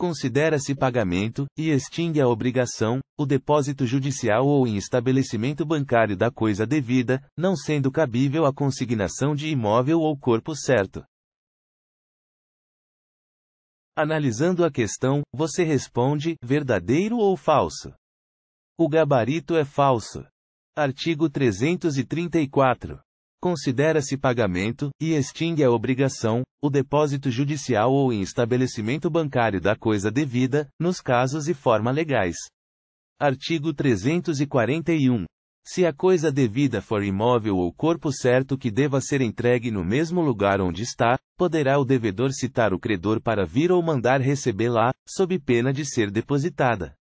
Considera-se pagamento, e extingue a obrigação, o depósito judicial ou em estabelecimento bancário da coisa devida, não sendo cabível a consignação de imóvel ou corpo certo. Analisando a questão, você responde: verdadeiro ou falso? O gabarito é falso. Artigo 334. Considera-se pagamento, e extingue a obrigação, o depósito judicial ou em estabelecimento bancário da coisa devida, nos casos e forma legais. Artigo 341. Se a coisa devida for imóvel ou corpo certo que deva ser entregue no mesmo lugar onde está, poderá o devedor citar o credor para vir ou mandar recebê-la, sob pena de ser depositada.